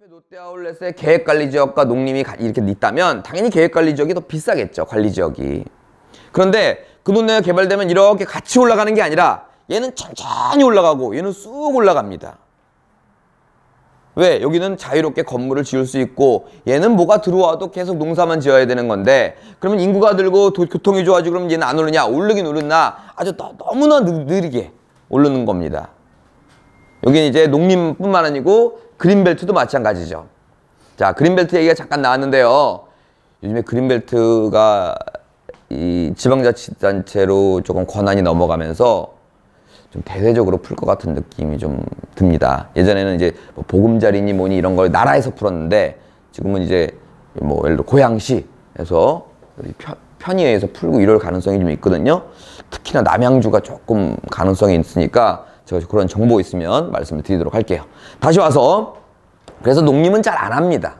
롯데아울렛의 계획관리지역과 농림이 이렇게 있다면 당연히 계획관리지역이 더 비싸겠죠. 관리지역이. 그런데 그 동네가 개발되면 이렇게 같이 올라가는 게 아니라 얘는 천천히 올라가고 얘는 쑥 올라갑니다. 왜? 여기는 자유롭게 건물을 지을 수 있고 얘는 뭐가 들어와도 계속 농사만 지어야 되는 건데 그러면 인구가 들고 도, 교통이 좋아지고 그러면 얘는 안 오르냐? 오르긴 오르나 아주 너, 무나 느리게 오르는 겁니다. 여기는 이제 농림뿐만 아니고 그린벨트도 마찬가지죠. 자, 그린벨트 얘기가 잠깐 나왔는데요. 요즘에 그린벨트가 이 지방자치단체로 조금 권한이 넘어가면서 좀 대외적으로 풀 것 같은 느낌이 좀 듭니다. 예전에는 이제 뭐 보금자리니 뭐니 이런 걸 나라에서 풀었는데 지금은 이제 뭐 예를 들어 고양시에서 편의에서 풀고 이럴 가능성이 좀 있거든요. 특히나 남양주가 조금 가능성이 있으니까 제가 그런 정보 있으면 말씀을 드리도록 할게요. 다시 와서 그래서 농림은 잘 안 합니다.